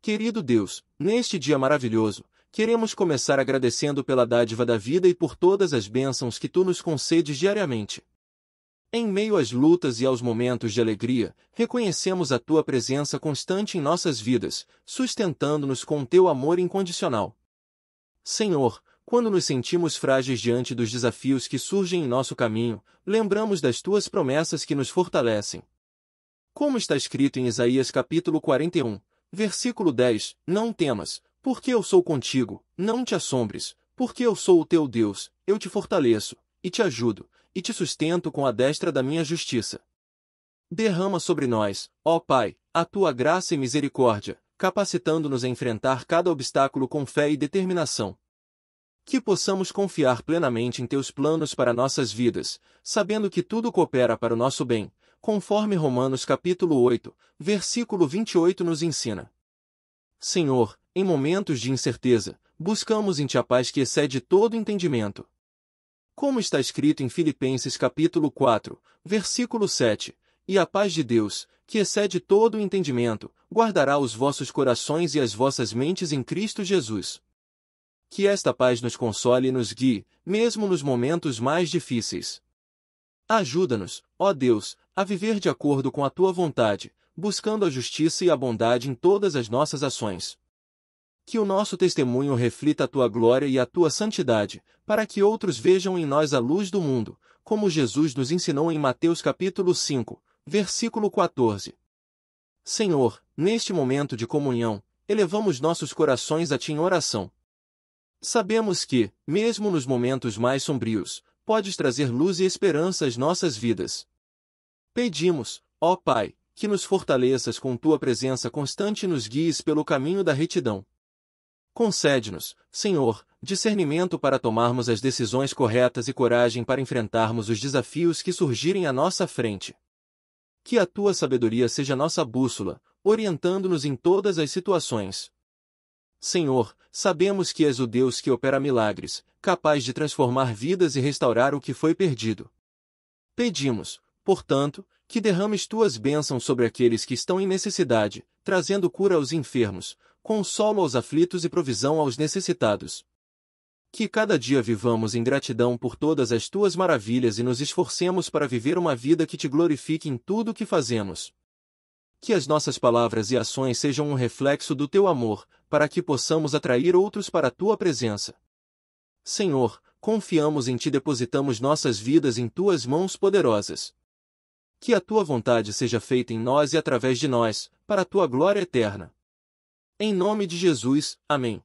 Querido Deus, neste dia maravilhoso, queremos começar agradecendo pela dádiva da vida e por todas as bênçãos que tu nos concedes diariamente. Em meio às lutas e aos momentos de alegria, reconhecemos a tua presença constante em nossas vidas, sustentando-nos com teu amor incondicional. Senhor, quando nos sentimos frágeis diante dos desafios que surgem em nosso caminho, lembramos das tuas promessas que nos fortalecem. Como está escrito em Isaías capítulo 41, Versículo 10: Não temas, porque eu sou contigo, não te assombres, porque eu sou o teu Deus, eu te fortaleço, e te ajudo, e te sustento com a destra da minha justiça. Derrama sobre nós, ó Pai, a tua graça e misericórdia, capacitando-nos a enfrentar cada obstáculo com fé e determinação. Que possamos confiar plenamente em teus planos para nossas vidas, sabendo que tudo coopera para o nosso bem, conforme Romanos capítulo 8, versículo 28 nos ensina. Senhor, em momentos de incerteza, buscamos em Ti a paz que excede todo entendimento. Como está escrito em Filipenses capítulo 4, versículo 7, e a paz de Deus, que excede todo o entendimento, guardará os vossos corações e as vossas mentes em Cristo Jesus. Que esta paz nos console e nos guie, mesmo nos momentos mais difíceis. Ajuda-nos, ó Deus, a viver de acordo com a tua vontade, buscando a justiça e a bondade em todas as nossas ações. Que o nosso testemunho reflita a tua glória e a tua santidade, para que outros vejam em nós a luz do mundo, como Jesus nos ensinou em Mateus capítulo 5, versículo 14. Senhor, neste momento de comunhão, elevamos nossos corações a ti em oração. Sabemos que, mesmo nos momentos mais sombrios, podes trazer luz e esperança às nossas vidas. Pedimos, ó Pai, que nos fortaleças com tua presença constante e nos guies pelo caminho da retidão. Concede-nos, Senhor, discernimento para tomarmos as decisões corretas e coragem para enfrentarmos os desafios que surgirem à nossa frente. Que a tua sabedoria seja nossa bússola, orientando-nos em todas as situações. Senhor, sabemos que és o Deus que opera milagres, capaz de transformar vidas e restaurar o que foi perdido. Pedimos, portanto, que derrames tuas bênçãos sobre aqueles que estão em necessidade, trazendo cura aos enfermos, consolo aos aflitos e provisão aos necessitados. Que cada dia vivamos em gratidão por todas as tuas maravilhas e nos esforcemos para viver uma vida que te glorifique em tudo o que fazemos. Que as nossas palavras e ações sejam um reflexo do teu amor, para que possamos atrair outros para a tua presença. Senhor, confiamos em ti, depositamos nossas vidas em tuas mãos poderosas que a tua vontade seja feita em nós e através de nós, para a tua glória eterna. Em nome de Jesus, amém.